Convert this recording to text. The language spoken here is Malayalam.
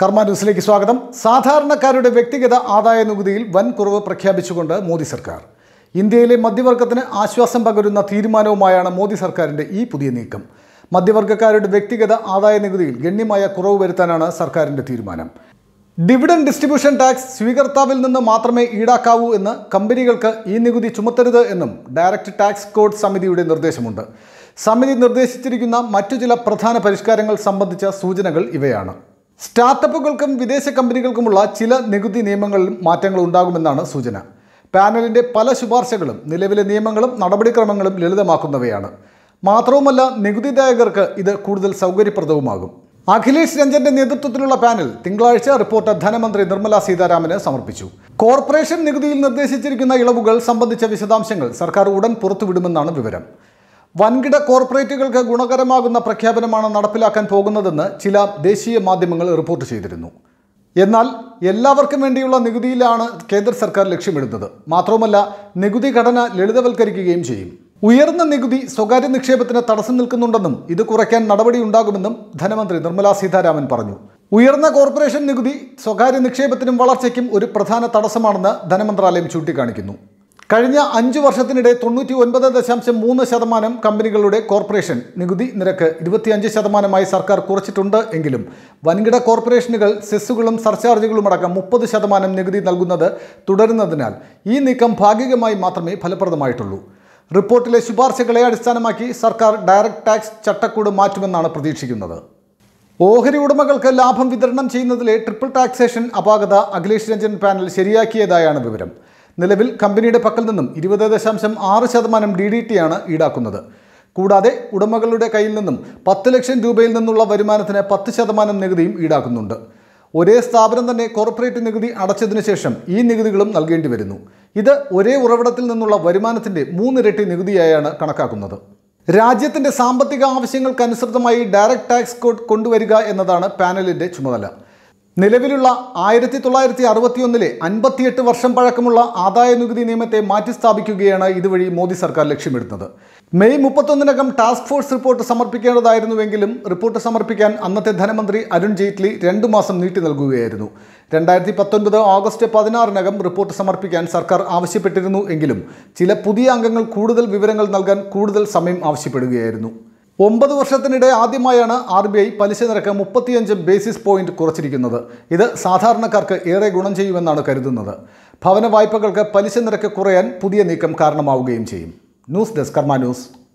കർമ്മ ന്യൂസിലേക്ക് സ്വാഗതം സാധാരണക്കാരുടെ വ്യക്തിഗത ആദായ നികുതിയിൽ വൻ കുറവ് പ്രഖ്യാപിച്ചുകൊണ്ട് മോദി സർക്കാർ ഇന്ത്യയിലെ മധ്യവർഗത്തിന് ആശ്വാസം പകരുന്ന തീരുമാനവുമായാണ് മോദി സർക്കാരിൻ്റെ ഈ പുതിയ നീക്കം മധ്യവർഗക്കാരുടെ വ്യക്തിഗത ആദായ നികുതിയിൽ ഗണ്യമായ കുറവ് വരുത്താനാണ് സർക്കാരിൻ്റെ തീരുമാനം ഡിവിഡൻ ഡിസ്ട്രിബ്യൂഷൻ ടാക്സ് സ്വീകർത്താവിൽ നിന്ന് മാത്രമേ ഈടാക്കാവൂ എന്ന് കമ്പനികൾക്ക് ഈ നികുതി ചുമത്തരുത് എന്നും ഡയറക്റ്റ് ടാക്സ് കോഡ് സമിതിയുടെ നിർദ്ദേശമുണ്ട് സമിതി നിർദ്ദേശിച്ചിരിക്കുന്ന മറ്റു ചില പ്രധാന പരിഷ്കാരങ്ങൾ സംബന്ധിച്ച സൂചനകൾ ഇവയാണ് സ്റ്റാർട്ടപ്പുകൾക്കും വിദേശ കമ്പനികൾക്കുമുള്ള ചില നികുതി നിയമങ്ങളിൽ മാറ്റങ്ങൾ ഉണ്ടാകുമെന്നാണ് സൂചന പാനലിൻ്റെ പല ശുപാർശകളും നിലവിലെ നിയമങ്ങളും നടപടിക്രമങ്ങളും ലളിതമാക്കുന്നവയാണ് മാത്രവുമല്ല നികുതിദായകർക്ക് ഇത് കൂടുതൽ സൗകര്യപ്രദവുമാകും അഖിലേഷ് രഞ്ജന്റെ നേതൃത്വത്തിലുള്ള പാനൽ തിങ്കളാഴ്ച റിപ്പോർട്ട് ധനമന്ത്രി നിർമ്മല സീതാരാമന് സമർപ്പിച്ചു കോർപ്പറേഷൻ നികുതിയിൽ നിർദ്ദേശിച്ചിരിക്കുന്ന ഇളവുകൾ സംബന്ധിച്ച വിശദാംശങ്ങൾ സർക്കാർ ഉടൻ പുറത്തുവിടുമെന്നാണ് വിവരം വൻകിട കോർപ്പറേറ്റുകൾക്ക് ഗുണകരമാകുന്ന പ്രഖ്യാപനമാണ് നടപ്പിലാക്കാൻ പോകുന്നതെന്ന് ചില ദേശീയ മാധ്യമങ്ങൾ റിപ്പോർട്ട് ചെയ്തിരുന്നു എന്നാൽ എല്ലാവർക്കും വേണ്ടിയുള്ള നികുതിയിലാണ് കേന്ദ്ര സർക്കാർ ലക്ഷ്യമിടുന്നത് മാത്രവുമല്ല നികുതി ഘടന ലളിതവൽക്കരിക്കുകയും ചെയ്യും ഉയർന്ന നികുതി സ്വകാര്യ നിക്ഷേപത്തിന് തടസ്സം നിൽക്കുന്നുണ്ടെന്നും ഇത് കുറയ്ക്കാൻ നടപടിയുണ്ടാകുമെന്നും ധനമന്ത്രി നിർമ്മലാ സീതാരാമൻ പറഞ്ഞു ഉയർന്ന കോർപ്പറേഷൻ നികുതി സ്വകാര്യ നിക്ഷേപത്തിനും വളർച്ചയ്ക്കും ഒരു പ്രധാന തടസ്സമാണെന്ന് ധനമന്ത്രാലയം ചൂണ്ടിക്കാണിക്കുന്നു കഴിഞ്ഞ അഞ്ച് വർഷത്തിനിടെ തൊണ്ണൂറ്റി ഒൻപത് ദശാംശം മൂന്ന് ശതമാനം കമ്പനികളുടെ കോർപ്പറേഷൻ നികുതി നിരക്ക് ഇരുപത്തിയഞ്ച് ശതമാനമായി സർക്കാർ കുറച്ചിട്ടുണ്ട് എങ്കിലും വൻകിട കോർപ്പറേഷനുകൾ സെസ്സുകളും സർചാർജുകളും അടക്കം മുപ്പത് ശതമാനം നികുതി നൽകുന്നത് തുടരുന്നതിനാൽ ഈ നീക്കം ഭാഗികമായി മാത്രമേ ഫലപ്രദമായിട്ടുള്ളൂ റിപ്പോർട്ടിലെ ശുപാർശകളെ അടിസ്ഥാനമാക്കി സർക്കാർ ഡയറക്ട് ടാക്സ് ചട്ടക്കൂട് മാറ്റുമെന്നാണ് പ്രതീക്ഷിക്കുന്നത് ഓഹരി ഉടമകൾക്ക് ലാഭം വിതരണം ചെയ്യുന്നതിലെ ട്രിപ്പിൾ ടാക്സേഷൻ അപാകത അഖിലേഷ് രഞ്ജൻ പാനൽ ശരിയാക്കിയതായാണ് വിവരം നിലവിൽ കമ്പനിയുടെ പക്കൽ നിന്നും ഇരുപത് ദശാംശം ആറ് ശതമാനം ഡി ഡി ടി ആണ് ഈടാക്കുന്നത് കൂടാതെ ഉടമകളുടെ കയ്യിൽ നിന്നും പത്ത് ലക്ഷം രൂപയിൽ നിന്നുള്ള വരുമാനത്തിന് പത്ത് ശതമാനം നികുതിയും ഈടാക്കുന്നുണ്ട് ഒരേ സ്ഥാപനം തന്നെ കോർപ്പറേറ്റ് നികുതി അടച്ചതിനു ശേഷം ഈ നികുതികളും നൽകേണ്ടി വരുന്നു ഇത് ഒരേ ഉറവിടത്തിൽ നിന്നുള്ള വരുമാനത്തിൻ്റെ മൂന്നിരട്ടി നികുതിയായാണ് കണക്കാക്കുന്നത് രാജ്യത്തിൻ്റെ സാമ്പത്തിക ആവശ്യങ്ങൾക്കനുസൃതമായി ഡയറക്റ്റ് ടാക്സ് കോഡ് കൊണ്ടുവരിക എന്നതാണ് പാനലിൻ്റെ ചുമതല നിലവിലുള്ള ആയിരത്തി തൊള്ളായിരത്തി അറുപത്തിയൊന്നിലെ അൻപത്തിയെട്ട് വർഷം പഴക്കമുള്ള ആദായ നികുതി നിയമത്തെ മാറ്റിസ്ഥാപിക്കുകയാണ് ഇതുവഴി മോദി സർക്കാർ ലക്ഷ്യമിടുന്നത് മെയ് മുപ്പത്തൊന്നിനകം ടാസ്ക് ഫോഴ്സ് റിപ്പോർട്ട് സമർപ്പിക്കേണ്ടതായിരുന്നുവെങ്കിലും റിപ്പോർട്ട് സമർപ്പിക്കാൻ അന്നത്തെ ധനമന്ത്രി അരുൺ ജെയ്റ്റ്ലി രണ്ടു മാസം നീട്ടി നൽകുകയായിരുന്നു രണ്ടായിരത്തി പത്തൊൻപത് ഓഗസ്റ്റ് പതിനാറിനകം റിപ്പോർട്ട് സമർപ്പിക്കാൻ സർക്കാർ ആവശ്യപ്പെട്ടിരുന്നു എങ്കിലും ചില പുതിയ അംഗങ്ങൾ കൂടുതൽ വിവരങ്ങൾ നൽകാൻ കൂടുതൽ സമയം ആവശ്യപ്പെടുകയായിരുന്നു ഒമ്പത് വർഷത്തിനിടെ ആദ്യമായാണ് ആർ ബി ഐ പലിശ നിരക്ക് മുപ്പത്തിയഞ്ച് ബേസിസ് പോയിന്റ് കുറച്ചിരിക്കുന്നത് ഇത് സാധാരണക്കാർക്ക് ഏറെ ഗുണം ചെയ്യുമെന്നാണ് കരുതുന്നത് ഭവന വായ്പകൾക്ക് പലിശ നിരക്ക് കുറയാൻ പുതിയ നീക്കം കാരണമാവുകയും ചെയ്യും ന്യൂസ് ഡെസ്ക് കർമ്മ ന്യൂസ്